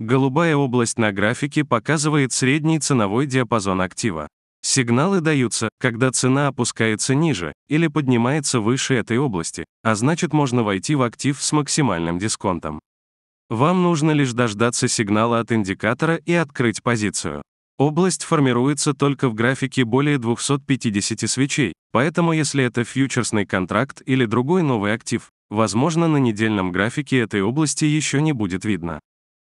Голубая область на графике показывает средний ценовой диапазон актива. Сигналы даются, когда цена опускается ниже или поднимается выше этой области, а значит можно войти в актив с максимальным дисконтом. Вам нужно лишь дождаться сигнала от индикатора и открыть позицию. Область формируется только в графике более 250 свечей, поэтому если это фьючерсный контракт или другой новый актив, возможно на недельном графике этой области еще не будет видно.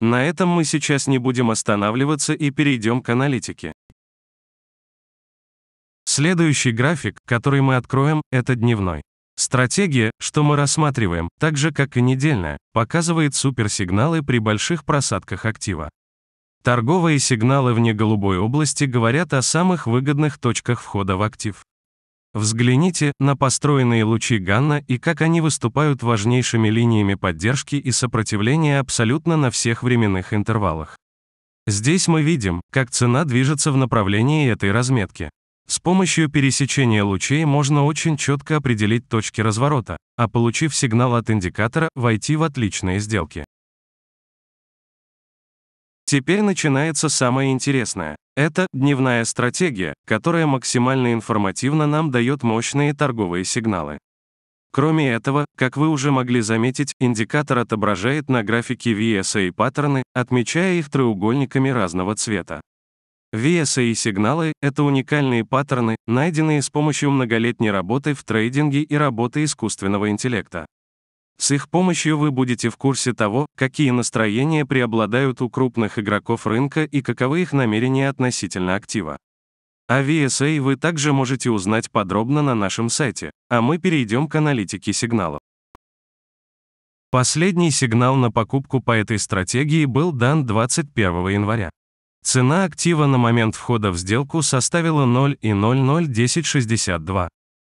На этом мы сейчас не будем останавливаться и перейдем к аналитике. Следующий график, который мы откроем, это дневной. Стратегия, что мы рассматриваем, так же как и недельная, показывает суперсигналы при больших просадках актива. Торговые сигналы вне голубой области говорят о самых выгодных точках входа в актив. Взгляните на построенные лучи Ганна и как они выступают важнейшими линиями поддержки и сопротивления абсолютно на всех временных интервалах. Здесь мы видим, как цена движется в направлении этой разметки. С помощью пересечения лучей можно очень четко определить точки разворота, а получив сигнал от индикатора, войти в отличные сделки. Теперь начинается самое интересное. Это дневная стратегия, которая максимально информативно нам дает мощные торговые сигналы. Кроме этого, как вы уже могли заметить, индикатор отображает на графике VSA паттерны, отмечая их треугольниками разного цвета. VSA и сигналы — это уникальные паттерны, найденные с помощью многолетней работы в трейдинге и работы искусственного интеллекта. С их помощью вы будете в курсе того, какие настроения преобладают у крупных игроков рынка и каковы их намерения относительно актива. О VSA вы также можете узнать подробно на нашем сайте, а мы перейдем к аналитике сигналов. Последний сигнал на покупку по этой стратегии был дан 21 января. Цена актива на момент входа в сделку составила 0,001062.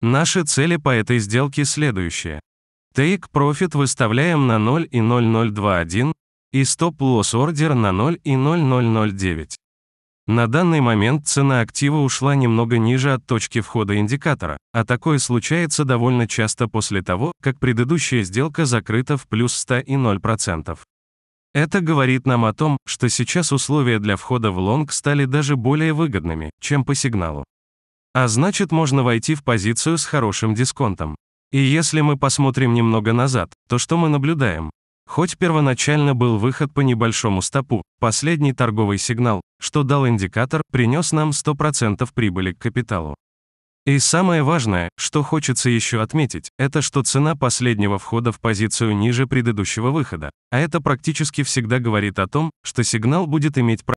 Наши цели по этой сделке следующие. Take Profit выставляем на 0 и 0021 и Stop Loss Order на 0 и 0009. На данный момент цена актива ушла немного ниже от точки входа индикатора, а такое случается довольно часто после того, как предыдущая сделка закрыта в плюс 100 и 0%. Это говорит нам о том, что сейчас условия для входа в лонг стали даже более выгодными, чем по сигналу. А значит, можно войти в позицию с хорошим дисконтом. И если мы посмотрим немного назад, то что мы наблюдаем? Хоть первоначально был выход по небольшому стопу, последний торговый сигнал, что дал индикатор, принес нам 100% прибыли к капиталу. И самое важное, что хочется еще отметить, это что цена последнего входа в позицию ниже предыдущего выхода, а это практически всегда говорит о том, что сигнал будет иметь